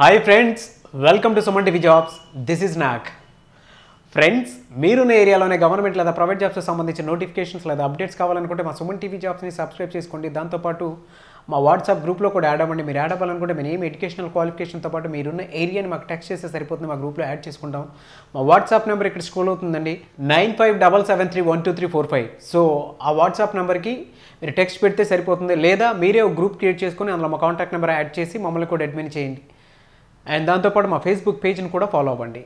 hi friends welcome to Suman TV jobs this is నాక్ friends మీరున్న ఏరియాలోనే గవర్నమెంట్ లేదా ప్రైవేట్ జాబ్స్కి సంబంధించిన నోటిఫికేషన్స్ లేదా అప్డేట్స్ కావాలనుకుంటే మా సుమన్ టీవీ జాబ్స్ని సబ్స్క్రైబ్ చేసుకోండి దాంతోపాటు మా వాట్సాప్ గ్రూప్లో కూడా యాడ్ అవ్వండి మీరు యాడ్ అవ్వాలనుకుంటే మేము ఏం ఎడ్యుకేషనల్ క్వాలిఫికేషన్తో పాటు మీరున్న ఏరియాని మాకు టెక్స్ట్ చేస్తే సరిపోతుంది మా గ్రూప్లో యాడ్ చేసుకుంటాం మా వాట్సాప్ నెంబర్ ఇక్కడ స్కూల్ అవుతుందండి nine five double seven three one two three four five so ఆ వాట్సాప్ నెంబర్కి మీరు టెక్స్ట్ పెడితే సరిపోతుంది లేదా మీరే ఒక గ్రూప్ క్రియేట్ చేసుకుని అందులో మా కాంటాక్ట్ నెంబర్ యాడ్ చేసి మమ్మల్ని కూడా అడ్మిన్ చేయండి అండ్ దాంతోపాటు మా ఫేస్బుక్ పేజ్ని కూడా ఫాలో అవ్వండి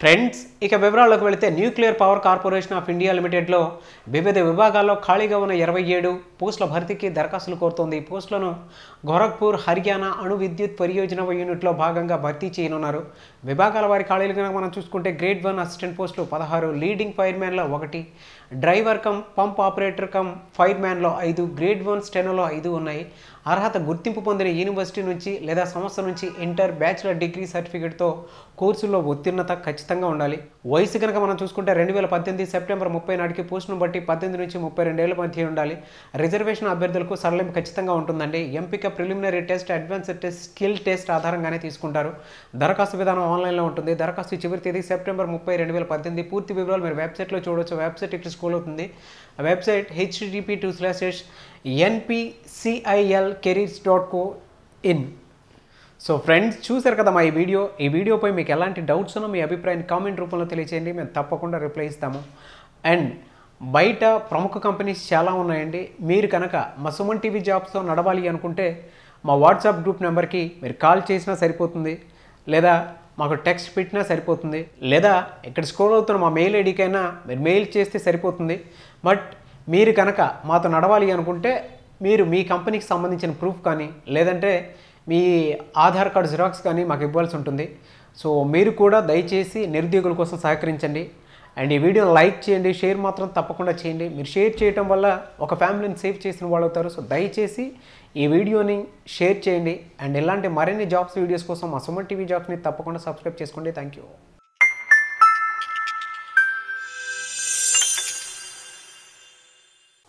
ఫ్రెండ్స్ ఇక వివరాల్లోకి వెళితే nuclear power corporation of India లిమిటెడ్లో వివిధ విభాగాల్లో ఖాళీగా ఉన్న ఇరవై ఏడు పోస్టుల భర్తీకి దరఖాస్తులు కోరుతోంది ఈ పోస్టులను గోరఖ్పూర్ హర్యానా అణు విద్యుత్ పరియోజన యూనిట్లో భాగంగా భర్తీ చేయనున్నారు విభాగాల వారి ఖాళీలు కనుక మనం చూసుకుంటే గ్రేడ్ వన్ అసిస్టెంట్ పోస్టులు పదహారు లీడింగ్ ఫైర్మ్యాన్లో ఒకటి driver cum pump operator cum ఫైర్మ్యాన్లో ఐదు గ్రేడ్ వన్ స్టెనోలో ఐదు ఉన్నాయి అర్హత గుర్తింపు పొందిన యూనివర్సిటీ నుంచి లేదా సంస్థ నుంచి ఇంటర్ బ్యాచిలర్ డిగ్రీ సర్టిఫికేట్తో కోర్సుల్లో ఉత్తీర్ణత ఖచ్చితంగా ఉండాలి వయసు కనుక మనం చూసుకుంటే రెండు వేల పద్దెనిమిది సెప్టెంబర్ ముప్పై నాటికి పోస్టును బట్టి పద్దెనిమిది నుంచి ముప్పై రెండేళ్ల మధ్య ఉండాలి రిజర్వేషన్ అభ్యర్థులకు సరళింపు ఖచ్చితంగా ఉంటుందండి ఎంపిక preliminary test advance test skill test ఆధారంగానే తీసుకుంటారు దరఖాస్తు విధానం ఆన్లైన్లో ఉంటుంది దరఖాస్తు చివరి తేదీ సెప్టెంబర్ ముప్పై రెండు వేల పద్దెనిమిది పూర్తి వివరాలు మీరు వెబ్సైట్లో చూడవచ్చు వెబ్సైట్ ఇక్కడ స్కూల్ అవుతుంది website two slashes NPCIL careers dot co in so friends చూసారు కదా మా ఈ వీడియో ఈ వీడియోపై మీకు ఎలాంటి డౌట్స్ ఉన్నా మీ అభిప్రాయాన్ని కామెంట్ రూపంలో తెలియచేయండి మేము తప్పకుండా రిప్లై ఇస్తాము అండ్ బయట ప్రముఖ కంపెనీస్ చాలా ఉన్నాయండి మీరు కనుక మా సుమన్ టీవీ జాబ్స్తో నడవాలి అనుకుంటే మా వాట్సాప్ గ్రూప్ నెంబర్కి మీరు కాల్ చేసినా సరిపోతుంది లేదా మాకు టెక్స్ట్ పెట్టినా సరిపోతుంది లేదా ఇక్కడ స్క్రోల్ అవుతున్న మా మెయిల్ ఐడికైనా మీరు మెయిల్ చేస్తే సరిపోతుంది బట్ మీరు కనుక మాతో నడవాలి అనుకుంటే మీరు మీ కంపెనీకి సంబంధించిన ప్రూఫ్ కానీ లేదంటే మీ ఆధార్ కార్డు జిరాక్స్ కానీ మాకు ఇవ్వాల్సి ఉంటుంది సో మీరు కూడా దయచేసి నిరుద్యోగుల కోసం సహకరించండి అండ్ ఈ వీడియోని లైక్ చేయండి షేర్ మాత్రం తప్పకుండా చేయండి మీరు షేర్ చేయటం వల్ల ఒక ఫ్యామిలీని సేవ్ చేసిన వాళ్ళు అవుతారు సో దయచేసి ఈ వీడియోని షేర్ చేయండి అండ్ ఇలాంటి మరిన్ని జాబ్స్ వీడియోస్ కోసం మా సుమన్ టీవీ జాబ్స్ని తప్పకుండా సబ్స్క్రైబ్ చేసుకోండి థ్యాంక్ యూ